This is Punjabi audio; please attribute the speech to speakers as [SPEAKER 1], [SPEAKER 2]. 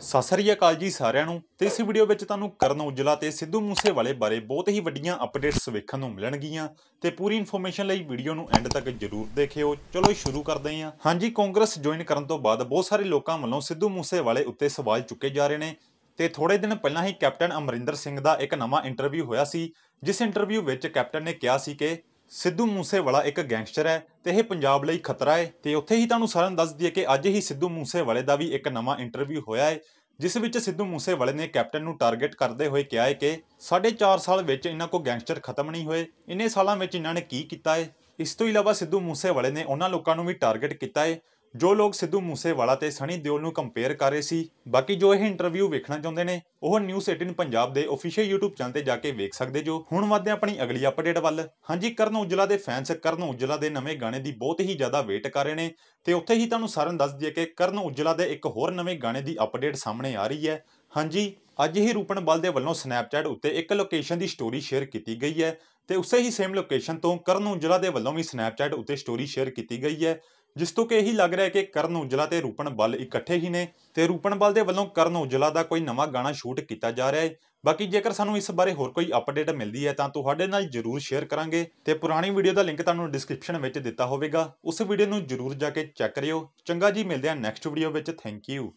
[SPEAKER 1] ਸਤਿ ਸ੍ਰੀ ਅਕਾਲ ਜੀ ਸਾਰਿਆਂ ਨੂੰ ਤੇ ਇਸ ਵੀਡੀਓ ਵਿੱਚ ਤੁਹਾਨੂੰ ਕਰਨ ਔਜਲਾ ਤੇ ਸਿੱਧੂ ਮੂਸੇਵਾਲੇ ਬਾਰੇ ਬਹੁਤ ਹੀ ਵੱਡੀਆਂ ਅਪਡੇਟਸ ਵੇਖਣ ਨੂੰ ਮਿਲਣਗੀਆਂ ਤੇ ਪੂਰੀ ਇਨਫੋਰਮੇਸ਼ਨ ਲਈ ਵੀਡੀਓ ਨੂੰ ਐਂਡ ਤੱਕ ਜਰੂਰ ਦੇਖਿਓ ਚਲੋ ਸ਼ੁਰੂ ਕਰਦੇ ਹਾਂ ਹਾਂਜੀ ਕਾਂਗਰਸ ਜੁਆਇਨ ਕਰਨ ਤੋਂ ਬਾਅਦ ਬਹੁਤ ਸਾਰੇ ਲੋਕਾਂ ਵੱਲੋਂ ਸਿੱਧੂ ਮੂਸੇਵਾਲੇ ਉੱਤੇ ਸਵਾਲ ਚੁੱਕੇ ਜਾ ਰਹੇ ਨੇ ਤੇ ਥੋੜੇ ਦਿਨ ਪਹਿਲਾਂ ਹੀ ਕੈਪਟਨ ਅਮਰਿੰਦਰ ਸਿੰਘ ਦਾ ਇੱਕ ਨਵਾਂ ਇੰਟਰਵਿਊ ਹੋਇਆ ਸੀ ਜਿਸ ਇੰਟਰਵਿਊ ਵਿੱਚ ਕੈਪਟਨ ਨੇ ਕਿਹਾ ਸੀ ਕਿ ਸਿੱਧੂ ਮੂਸੇਵਾਲਾ ਇੱਕ ਗੈਂਗਸਟਰ ਹੈ ਤੇ ਇਹ ਪੰਜਾਬ ਲਈ ਖਤਰਾ ਹੈ ਤੇ ਉੱਥੇ ਹੀ ਤੁਹਾਨੂੰ ਸਾਰਿਆਂ ਨੂੰ ਦੱਸ ਦਈਏ ਕਿ ਅੱਜ ਹੀ ਸਿੱਧੂ ਮੂਸੇਵਾਲੇ ਦਾ ਵੀ ਇੱਕ ਨਵਾਂ ਇੰਟਰਵਿਊ ਹੋਇਆ ਹੈ ਜਿਸ ਵਿੱਚ ਸਿੱਧੂ ਮੂਸੇਵਾਲੇ ਨੇ ਕੈਪਟਨ ਨੂੰ ਟਾਰਗੇਟ ਕਰਦੇ ਹੋਏ ਕਿਹਾ ਹੈ ਕਿ 4.5 ਸਾਲ ਵਿੱਚ ਇਹਨਾਂ ਕੋ ਗੈਂਗਸਟਰ ਖਤਮ ਨਹੀਂ ਹੋਏ ਇੰਨੇ ਸਾਲਾਂ ਵਿੱਚ ਇਹਨਾਂ ਨੇ ਕੀ ਕੀਤਾ ਹੈ ਇਸ ਤੋਂ ਇਲਾਵਾ ਸਿੱਧੂ ਮੂਸੇਵਾਲੇ ਨੇ ਉਹਨਾਂ ਲੋਕਾਂ ਨੂੰ ਵੀ ਟਾਰਗੇਟ ਕੀਤਾ ਹੈ ਜੋ ਲੋਕ ਸਿੱਧੂ ਮੂਸੇਵਾਲਾ ਤੇ ਸਣੀ ਦਿਓਲ ਨੂੰ ਕੰਪੇਅਰ ਕਰ ਰਹੇ ਸੀ ਬਾਕੀ ਜੋ ਇਹ ਇੰਟਰਵਿਊ ਵੇਖਣਾ ਚਾਹੁੰਦੇ ਨੇ ਉਹ ਨਿਊਜ਼ 18 ਪੰਜਾਬ ਦੇ ਅਫੀਸ਼ੀਅਲ YouTube ਚੈਨਲ ਤੇ ਜਾ ਕੇ ਵੇਖ ਸਕਦੇ ਜੋ ਹੁਣ ਵੱਧਦੇ ਆਪਣੀ ਅਗਲੀ ਅਪਡੇਟ ਵੱਲ ਹਾਂਜੀ ਕਰਨ ਉਜਲਾ ਦੇ ਫੈਨਸ ਕਰਨ ਉਜਲਾ ਦੇ ਨਵੇਂ ਗਾਣੇ ਦੀ ਬਹੁਤ ਹੀ ਜ਼ਿਆਦਾ ਵੇਟ ਕਰ ਰਹੇ ਨੇ ਤੇ ਉੱਥੇ ਹੀ ਤੁਹਾਨੂੰ ਸਾਰਨ ਦੱਸ ਦਈਏ ਕਿ ਕਰਨ ਉਜਲਾ ਦੇ ਇੱਕ ਹੋਰ ਨਵੇਂ ਗਾਣੇ ਦੀ ਅਪਡੇਟ ਸਾਹਮਣੇ ਆ ਰਹੀ ਹੈ ਹਾਂਜੀ ਅੱਜ ਹੀ ਰੂਪਨ ਬਲ ਦੇ ਵੱਲੋਂ ਸਨੈਪਚੈਟ ਉੱਤੇ ਇੱਕ ਲੋਕੇਸ਼ਨ ਦੀ ਸਟੋਰੀ ਸ਼ੇਅਰ ਕੀਤੀ ਗਈ ਹੈ ਤੇ ਉਸੇ ਹੀ ਸੇਮ ਲੋਕੇਸ਼ਨ ਤੋਂ ਕਰਨ ਉਜਲਾ ਦੇ ਵੱਲੋਂ ਵੀ ਸਨੈਪਚੈਟ ਉੱਤੇ ਸਟੋਰੀ ਸ਼ੇਅਰ ਕੀਤੀ ਗਈ ਹੈ ਜਿਸ ਤੋਂ ਕਿ ਇਹੀ ਲੱਗ ਰਿਹਾ ਹੈ ਕਿ ਕਰਨ ਉਜਲਾ ਤੇ ਰੂਪਨ ਬਲ ਇਕੱਠੇ ਹੀ ਨੇ ਤੇ ਰੂਪਨ ਬਲ ਦੇ ਵੱਲੋਂ ਕਰਨ ਉਜਲਾ ਦਾ ਕੋਈ ਨਵਾਂ ਗਾਣਾ ਸ਼ੂਟ ਕੀਤਾ ਜਾ ਰਿਹਾ ਹੈ ਬਾਕੀ ਜੇਕਰ ਸਾਨੂੰ ਇਸ ਬਾਰੇ ਹੋਰ ਕੋਈ ਅਪਡੇਟ ਮਿਲਦੀ ਹੈ ਤਾਂ ਤੁਹਾਡੇ ਨਾਲ ਜਰੂਰ ਸ਼ੇਅਰ ਕਰਾਂਗੇ ਤੇ ਪੁਰਾਣੀ ਵੀਡੀਓ ਦਾ ਲਿੰਕ ਤੁਹਾਨੂੰ ਡਿਸਕ੍ਰਿਪਸ਼ਨ ਵਿੱਚ ਦਿੱਤਾ ਹੋਵੇਗਾ ਉਸ ਵੀਡੀਓ ਨੂੰ ਜਰੂਰ ਜਾ ਕੇ ਚੈੱਕ ਕਰਿਓ ਚੰਗਾ ਜੀ ਮਿਲਦੇ ਹਾਂ ਨੈਕਸਟ ਵੀਡੀਓ ਵਿੱਚ ਥੈਂਕ ਯੂ